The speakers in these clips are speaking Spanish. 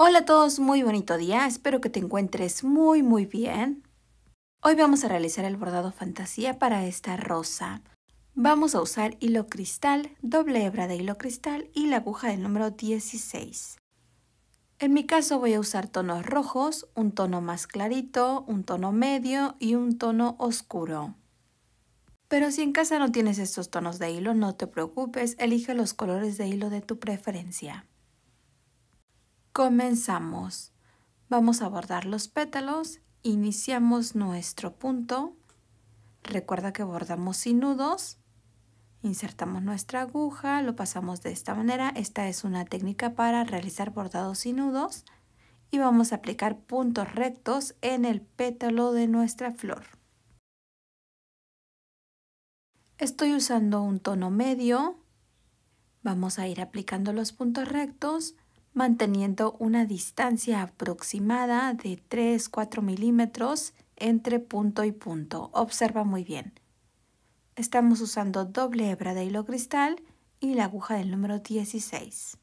Hola a todos, muy bonito día, espero que te encuentres muy muy bien. Hoy vamos a realizar el bordado fantasía para esta rosa. Vamos a usar hilo cristal, doble hebra de hilo cristal y la aguja del número 16. En mi caso voy a usar tonos rojos, un tono más clarito, un tono medio y un tono oscuro. Pero si en casa no tienes estos tonos de hilo, no te preocupes, elige los colores de hilo de tu preferencia. Comenzamos. Vamos a bordar los pétalos. Iniciamos nuestro punto. Recuerda que bordamos sin nudos. Insertamos nuestra aguja, lo pasamos de esta manera. Esta es una técnica para realizar bordados sin nudos. Y vamos a aplicar puntos rectos en el pétalo de nuestra flor. Estoy usando un tono medio. Vamos a ir aplicando los puntos rectos manteniendo una distancia aproximada de 3-4 milímetros entre punto y punto. Observa muy bien. Estamos usando doble hebra de hilo cristal y la aguja del número 16.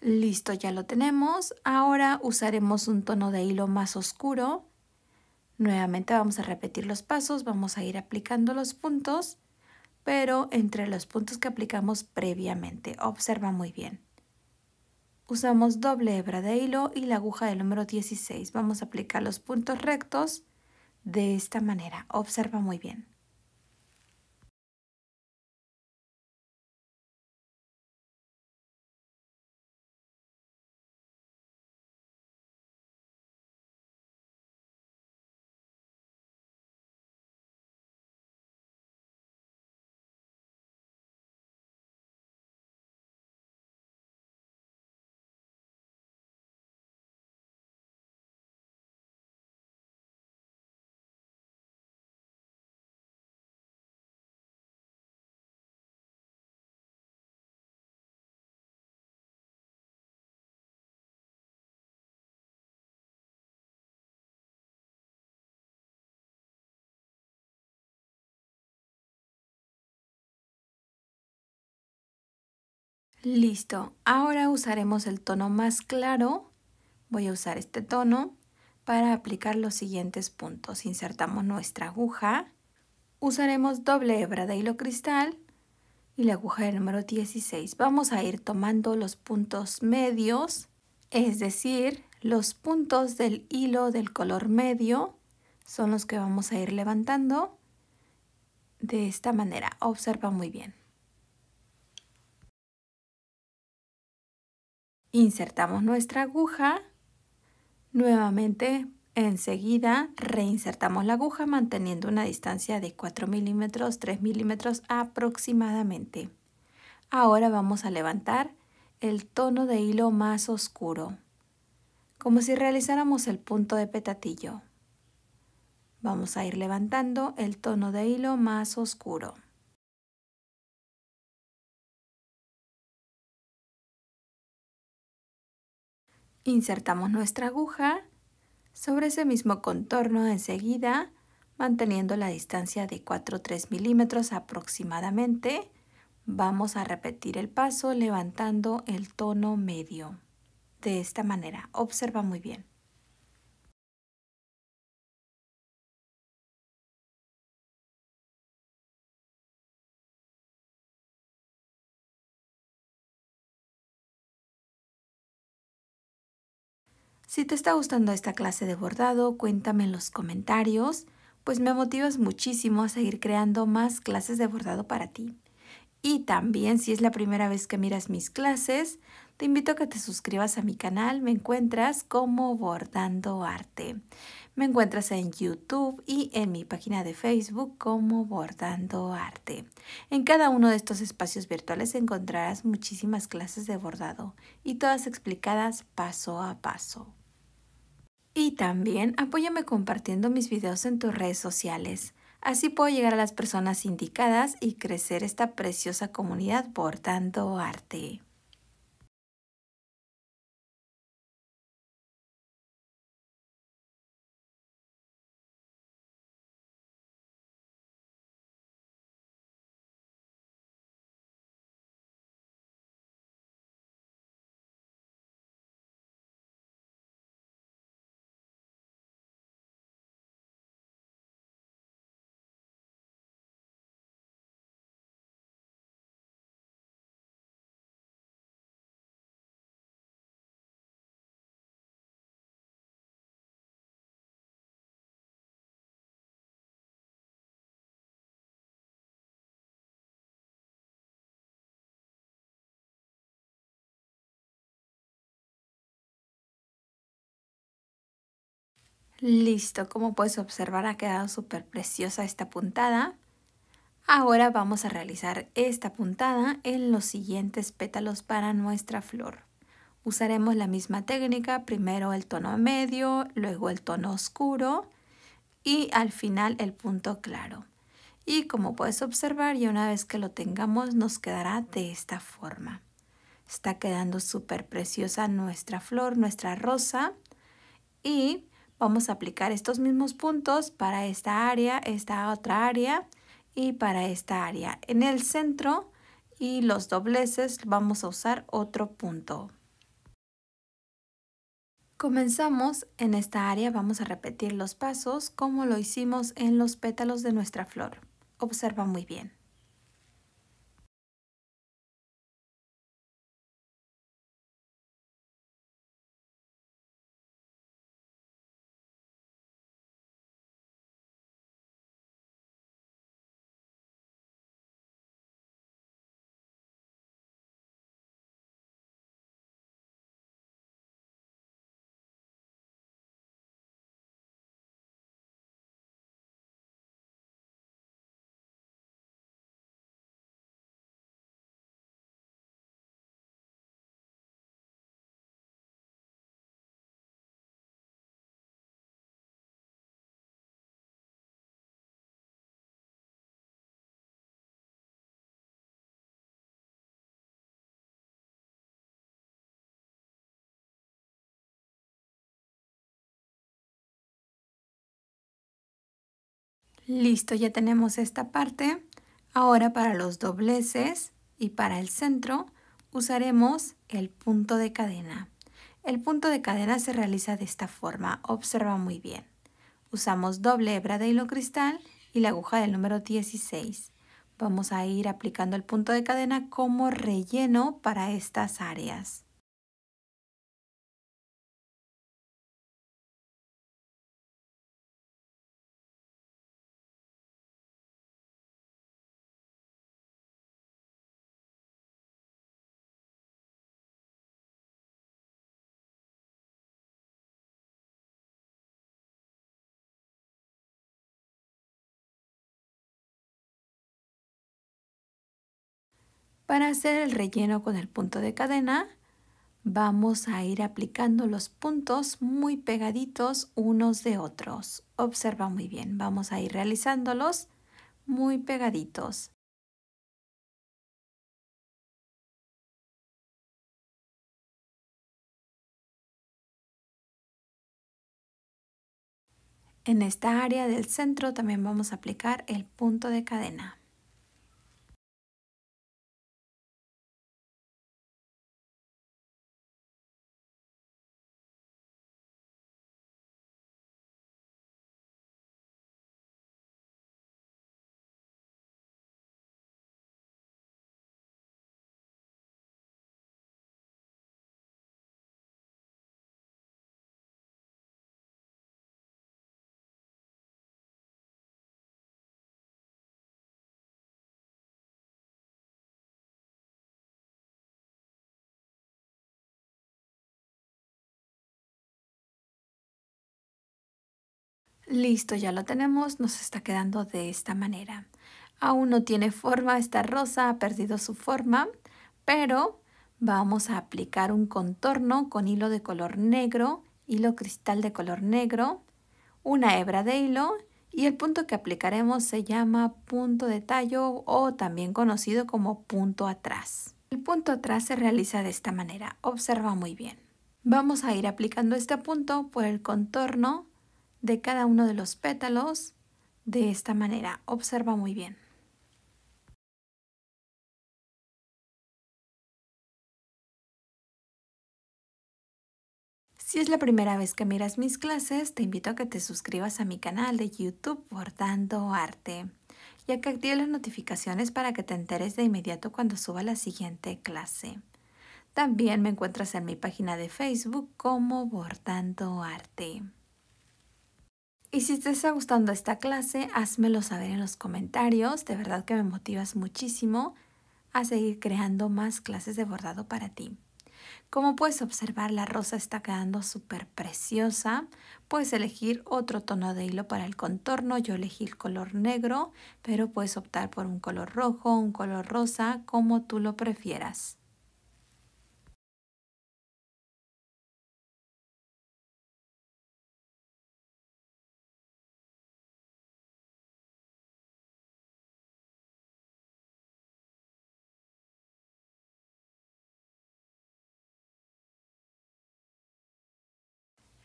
Listo, ya lo tenemos. Ahora usaremos un tono de hilo más oscuro. Nuevamente vamos a repetir los pasos, vamos a ir aplicando los puntos, pero entre los puntos que aplicamos previamente. Observa muy bien. Usamos doble hebra de hilo y la aguja del número 16. Vamos a aplicar los puntos rectos de esta manera. Observa muy bien. Listo, ahora usaremos el tono más claro. Voy a usar este tono para aplicar los siguientes puntos. Insertamos nuestra aguja. Usaremos doble hebra de hilo cristal y la aguja del número 16. Vamos a ir tomando los puntos medios, es decir, los puntos del hilo del color medio son los que vamos a ir levantando de esta manera. Observa muy bien. Insertamos nuestra aguja. Nuevamente, enseguida, reinsertamos la aguja manteniendo una distancia de 4 milímetros, 3 milímetros aproximadamente. Ahora vamos a levantar el tono de hilo más oscuro, como si realizáramos el punto de petatillo. Vamos a ir levantando el tono de hilo más oscuro. Insertamos nuestra aguja sobre ese mismo contorno enseguida, manteniendo la distancia de 4-3 milímetros aproximadamente. Vamos a repetir el paso levantando el tono medio. De esta manera, observa muy bien. Si te está gustando esta clase de bordado, cuéntame en los comentarios, pues me motivas muchísimo a seguir creando más clases de bordado para ti. Y también, si es la primera vez que miras mis clases, te invito a que te suscribas a mi canal. Me encuentras como Bordando Arte. Me encuentras en YouTube y en mi página de Facebook como Bordando Arte. En cada uno de estos espacios virtuales encontrarás muchísimas clases de bordado y todas explicadas paso a paso. Y también apóyame compartiendo mis videos en tus redes sociales. Así puedo llegar a las personas indicadas y crecer esta preciosa comunidad por tanto arte. Listo, como puedes observar ha quedado súper preciosa esta puntada. Ahora vamos a realizar esta puntada en los siguientes pétalos para nuestra flor. Usaremos la misma técnica, primero el tono medio, luego el tono oscuro y al final el punto claro. Y como puedes observar, ya una vez que lo tengamos nos quedará de esta forma. Está quedando súper preciosa nuestra flor, nuestra rosa. Y Vamos a aplicar estos mismos puntos para esta área, esta otra área y para esta área. En el centro y los dobleces vamos a usar otro punto. Comenzamos en esta área, vamos a repetir los pasos como lo hicimos en los pétalos de nuestra flor. Observa muy bien. Listo, ya tenemos esta parte. Ahora para los dobleces y para el centro usaremos el punto de cadena. El punto de cadena se realiza de esta forma, observa muy bien. Usamos doble hebra de hilo cristal y la aguja del número 16. Vamos a ir aplicando el punto de cadena como relleno para estas áreas. Para hacer el relleno con el punto de cadena, vamos a ir aplicando los puntos muy pegaditos unos de otros. Observa muy bien, vamos a ir realizándolos muy pegaditos. En esta área del centro también vamos a aplicar el punto de cadena. Listo, ya lo tenemos, nos está quedando de esta manera. Aún no tiene forma esta rosa, ha perdido su forma, pero vamos a aplicar un contorno con hilo de color negro, hilo cristal de color negro, una hebra de hilo y el punto que aplicaremos se llama punto de tallo o también conocido como punto atrás. El punto atrás se realiza de esta manera, observa muy bien. Vamos a ir aplicando este punto por el contorno de cada uno de los pétalos de esta manera. Observa muy bien. Si es la primera vez que miras mis clases, te invito a que te suscribas a mi canal de YouTube Bordando Arte y a que actives las notificaciones para que te enteres de inmediato cuando suba la siguiente clase. También me encuentras en mi página de Facebook como Bordando Arte. Y si te está gustando esta clase, házmelo saber en los comentarios. De verdad que me motivas muchísimo a seguir creando más clases de bordado para ti. Como puedes observar, la rosa está quedando súper preciosa. Puedes elegir otro tono de hilo para el contorno. Yo elegí el color negro, pero puedes optar por un color rojo, un color rosa, como tú lo prefieras.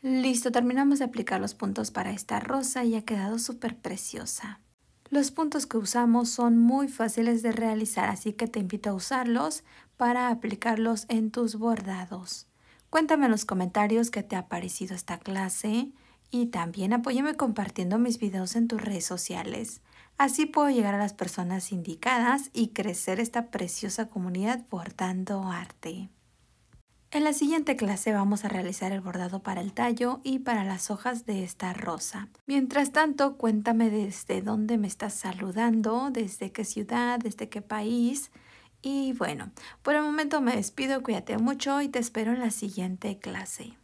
Listo, terminamos de aplicar los puntos para esta rosa y ha quedado súper preciosa. Los puntos que usamos son muy fáciles de realizar, así que te invito a usarlos para aplicarlos en tus bordados. Cuéntame en los comentarios qué te ha parecido esta clase y también apóyame compartiendo mis videos en tus redes sociales. Así puedo llegar a las personas indicadas y crecer esta preciosa comunidad bordando arte. En la siguiente clase vamos a realizar el bordado para el tallo y para las hojas de esta rosa. Mientras tanto, cuéntame desde dónde me estás saludando, desde qué ciudad, desde qué país. Y bueno, por el momento me despido, cuídate mucho y te espero en la siguiente clase.